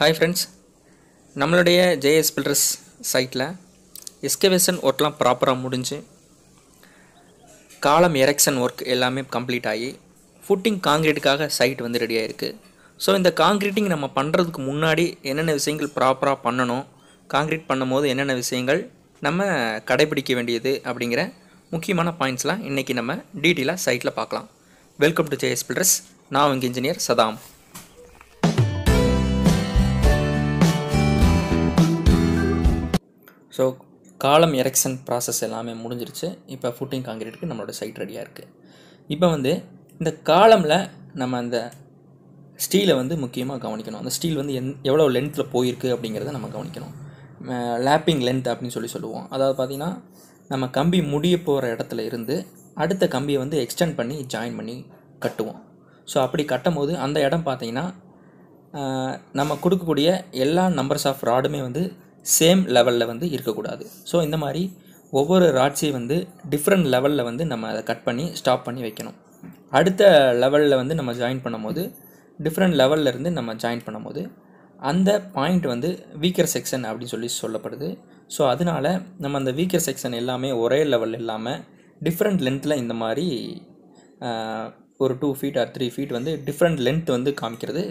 hi friends நம்மளுடைய JS builders சைட்டில் excavation ஒர்க்லாம் ப்ராப்பராக முடிஞ்சு காலம் எரெக்ஷன் ஒர்க் எல்லாமே கம்ப்ளீட் ஆகி ஃபுட்டிங் காங்கிரீட்டுக்காக சைட் வந்து ரெடியாக இருக்குது ஸோ இந்த காங்கிரீட்டிங் நம்ம பண்ணுறதுக்கு முன்னாடி என்னென்ன விஷயங்கள் ப்ராப்பராக பண்ணணும் காங்கிரீட் பண்ணும்போது என்னென்ன விஷயங்கள் நம்ம கடைபிடிக்க வேண்டியது அப்படிங்கிற முக்கியமான பாயிண்ட்ஸ்லாம் இன்றைக்கி நம்ம டீட்டெயிலாக சைட்டில் பார்க்கலாம் வெல்கம் டு ஜேஎஸ் பில்டர்ஸ் நான் உங்கள் engineer Saddam so column erection process எல்லாமே முடிஞ்சிருச்சு இப்போ ஃபுட்டிங் காங்கிரீட்டுக்கு நம்மளோட சைட் ரெடியாக இருக்குது இப்போ வந்து இந்த காலமில் நம்ம அந்த ஸ்டீலை வந்து முக்கியமாக கவனிக்கணும் அந்த ஸ்டீல் வந்து எந் எவ்வளோ லென்த்தில் போயிருக்கு அப்படிங்கிறத நம்ம கவனிக்கணும் லேப்பிங் லென்த் அப்படின்னு சொல்லி சொல்லுவோம் அதாவது பார்த்திங்கன்னா நம்ம கம்பி முடிய போகிற இடத்துல இருந்து அடுத்த கம்பியை வந்து எக்ஸ்டெண்ட் பண்ணி ஜாயின் பண்ணி கட்டுவோம் ஸோ அப்படி கட்டும் போது அந்த இடம் பார்த்திங்கன்னா நம்ம கொடுக்கக்கூடிய எல்லா நம்பர்ஸ் ஆஃப் ராடுமே வந்து சேம் லெவலில் வந்து இருக்கக்கூடாது ஸோ இந்த மாதிரி ஒவ்வொரு ராட்சியை வந்து டிஃப்ரெண்ட் லெவலில் வந்து நம்ம அதை கட் பண்ணி ஸ்டாப் பண்ணி வைக்கணும் அடுத்த லெவலில் வந்து நம்ம ஜாயின் பண்ணும்போது டிஃப்ரெண்ட் லெவலில் இருந்து நம்ம ஜாயின் பண்ணும்போது அந்த பாயிண்ட் வந்து வீக்கர் செக்ஷன் அப்படின்னு சொல்லி சொல்லப்படுது ஸோ அதனால் நம்ம அந்த வீக்கர் செக்ஷன் எல்லாமே ஒரே லெவல் இல்லாமல் டிஃப்ரெண்ட் லென்த்தில் இந்த மாதிரி ஒரு two feet or three feet வந்து டிஃப்ரெண்ட் லென்த் வந்து காமிக்கிறது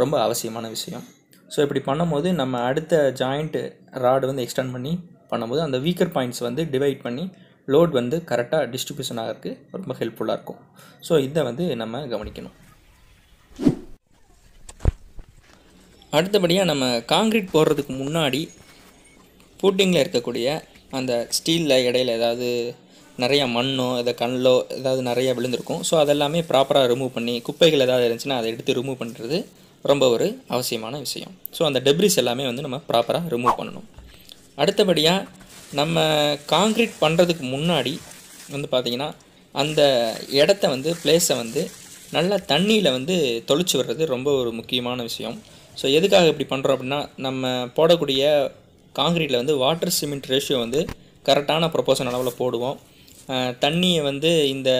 ரொம்ப அவசியமான விஷயம் ஸோ இப்படி பண்ணும்போது நம்ம அடுத்த ஜாயிண்ட் ராடு வந்து எக்ஸ்டெண்ட் பண்ணி பண்ணும்போது அந்த வீக்கர் பாயிண்ட்ஸ் வந்து டிவைட் பண்ணி லோட் வந்து கரெக்டாக டிஸ்ட்ரிபியூஷன் ஆகிறதுக்கு ரொம்ப ஹெல்ப்ஃபுல்லாக இருக்கும் ஸோ இதை வந்து நம்ம கவனிக்கணும் அடுத்தபடியாக நம்ம காங்க்ரீட் போடுறதுக்கு முன்னாடி பூட்டிங்கில் இருக்கக்கூடிய அந்த ஸ்டீலில் இடையில ஏதாவது நிறையா மண்ணோ இல்லை கல்லோ ஏதாவது நிறையா விழுந்திருக்கும் ஸோ அதெல்லாமே ப்ராப்பராக ரிமூவ் பண்ணி குப்பைகள் ஏதாவது இருந்துச்சுன்னா அதை எடுத்து ரிமூவ் பண்ணுறது ரொம்ப ஒரு அவசியமான விஷயம் ஸோ அந்த டெப்ரிஸ் எல்லாமே வந்து நம்ம ப்ராப்பராக ரிமூவ் பண்ணணும் அடுத்தபடியாக நம்ம காங்கிரீட் பண்ணுறதுக்கு முன்னாடி வந்து பார்த்திங்கன்னா அந்த இடத்த வந்து பிளேஸை வந்து நல்லா தண்ணியில் வந்து தொளிச்சு வர்றது ரொம்ப ஒரு முக்கியமான விஷயம் ஸோ எதுக்காக இப்படி பண்ணுறோம் அப்படின்னா நம்ம போடக்கூடிய காங்கிரீட்டில் வந்து வாட்டர் சிமெண்ட் ரேஷியோ வந்து கரெக்டான ப்ரொப்போசன் அளவில் போடுவோம் தண்ணியை வந்து இந்த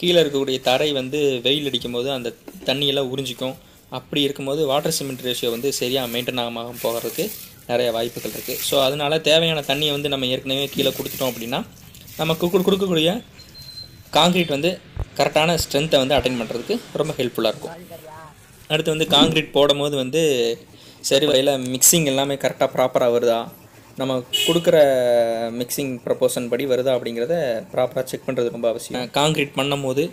கீழே இருக்கக்கூடிய தரை வந்து வெயில் அடிக்கும் போது அந்த தண்ணியெல்லாம் உறிஞ்சிக்கும் அப்படி இருக்கும்போது வாட்டர் சிமெண்ட் ரேஷியோ வந்து சரியாக மெயின்டைன் ஆகாமல் போகிறதுக்கு நிறைய வாய்ப்புகள் இருக்குது ஸோ அதனால் தேவையான தண்ணியை வந்து நம்ம ஏற்கனவே கீழே கொடுத்துட்டோம் அப்படின்னா நமக்கு கொடுக்கக்கூடிய காங்க்ரீட் வந்து கரெக்டான ஸ்ட்ரென்த்தை வந்து அட்டைன் பண்ணுறதுக்கு ரொம்ப ஹெல்ப்ஃபுல்லாக இருக்கும் அடுத்து வந்து காங்க்ரீட் போடும்போது வந்து சரி வகையில் மிக்சிங் எல்லாமே கரெக்டாக ப்ராப்பராக வருதா நம்ம கொடுக்குற மிக்சிங் ப்ரப்போசன் படி வருதா அப்படிங்கிறத ப்ராப்பராக செக் பண்ணுறது ரொம்ப அவசியம் காங்க்ரீட் பண்ணும் போது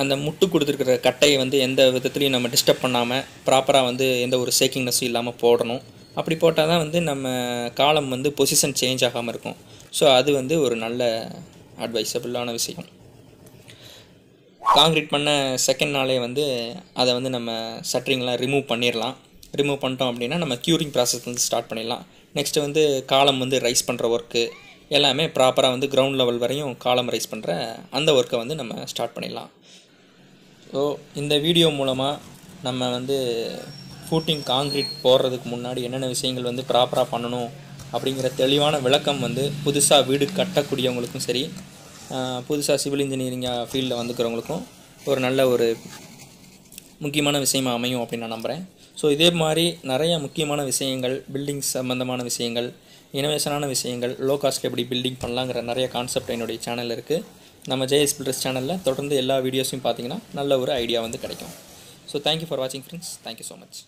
அந்த முட்டு கொடுத்துருக்குற கட்டையை வந்து எந்த விதத்துலையும் நம்ம டிஸ்டர்ப் பண்ணாமல் ப்ராப்பராக வந்து எந்த ஒரு சேக்கிங்னஸும் இல்லாமல் போடணும் அப்படி போட்டால் தான் வந்து நம்ம காலம் வந்து பொசிஷன் சேஞ்ச் ஆகாமல் இருக்கும் ஸோ அது வந்து ஒரு நல்ல அட்வைசபிளான விஷயம் காங்க்ரீட் பண்ண செகண்ட் நாளே வந்து அதை வந்து நம்ம சட்ரிங்லாம் ரிமூவ் பண்ணிடலாம் ரிமூவ் பண்ணிட்டோம் அப்படின்னா நம்ம க்யூரிங் ப்ராசஸ் வந்து ஸ்டார்ட் பண்ணிடலாம் நெக்ஸ்ட்டு வந்து காலம் வந்து ரைஸ் பண்ணுற ஒர்க்கு எல்லாமே ப்ராப்பராக வந்து கிரவுண்ட் லெவல் வரையும் காலம் ரைஸ் பண்ணுற அந்த ஒர்க்கை வந்து நம்ம ஸ்டார்ட் பண்ணிடலாம் ஸோ இந்த வீடியோ மூலமாக நம்ம வந்து ஃபூட்டிங் காங்கிரீட் போடுறதுக்கு முன்னாடி என்னென்ன விஷயங்கள் வந்து ப்ராப்பராக பண்ணணும் அப்படிங்கிற தெளிவான விளக்கம் வந்து புதுசாக வீடு கட்டக்கூடியவங்களுக்கும் சரி புதுசாக சிவில் இன்ஜினியரிங் ஃபீல்டில் வந்துக்கிறவங்களுக்கும் ஒரு நல்ல ஒரு முக்கியமான விஷயமாக அமையும் அப்படின்னு நான் நம்புகிறேன் ஸோ இதே மாதிரி நிறைய முக்கியமான விஷயங்கள் பில்டிங்ஸ் சம்மந்தமான விஷயங்கள் இனோவேஷனான விஷயங்கள் லோ காஸ்ட்டில் எப்படி பில்டிங் பண்ணலாங்கிற நிறைய கான்செப்ட் என்னுடைய சேனல் இருக்குது நம்ம ஜேஎஸ் பில்டர்ஸ் சேனலில் தொடர்ந்து எல்லா வீடியோஸையும் பார்த்தீங்கன்னா நல்ல ஒரு ஐடியா வந்து கிடைக்கும் ஸோ தேங்க்யூ ஃபார் வாட்சிங் ஃப்ரெண்ட்ஸ் தேங்க்யூ ஸோ மச்